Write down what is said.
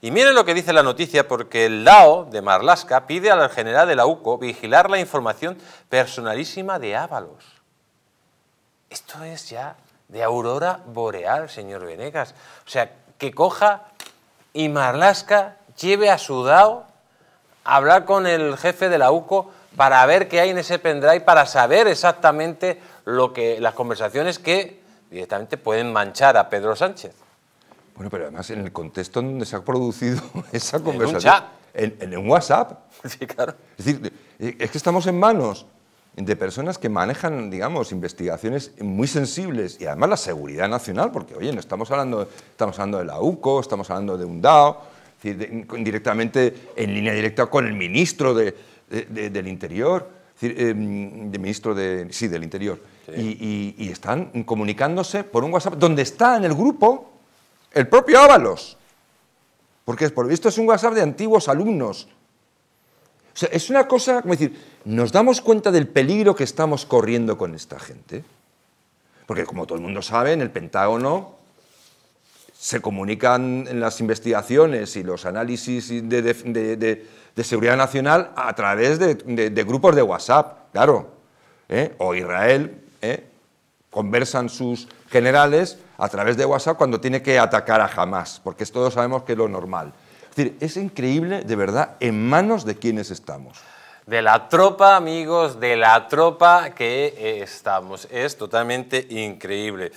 Y miren lo que dice la noticia, porque el DAO de Marlaska pide al general de la UCO vigilar la información personalísima de Ábalos. Esto es ya de aurora boreal, señor Venegas. O sea, que coja y Marlaska lleve a su DAO a hablar con el jefe de la UCO para ver qué hay en ese pendrive, para saber exactamente lo que, las conversaciones que directamente pueden manchar a Pedro Sánchez. Bueno, pero además en el contexto en donde se ha producido esa conversación. En un En, WhatsApp. Es decir, eh, es que estamos en manos de personas que manejan, digamos, investigaciones muy sensibles y además la seguridad nacional, porque, oye, no estamos hablando, estamos hablando de la UCO, estamos hablando de un DAO, directamente, en línea directa con el ministro del Interior, es em, ministro de, sí, del Interior, Y, y, están comunicándose por un WhatsApp donde está en el grupo el propio Ábalos. Porque por lo visto es un WhatsApp de antiguos alumnos. es una cosa, como decir, nos damos cuenta del peligro que estamos corriendo con esta gente. Porque como todo el mundo sabe, en el Pentágono se comunican en las investigaciones y los análisis de, seguridad nacional a través de, grupos de WhatsApp, claro. ¿eh? O Israel, ¿eh? conversan sus generales a través de WhatsApp cuando tiene que atacar a Hamas, porque todos sabemos que es lo normal. Es decir, es increíble, de verdad, en manos de quienes estamos. De la tropa, amigos, de la tropa que eh, estamos. Es totalmente increíble.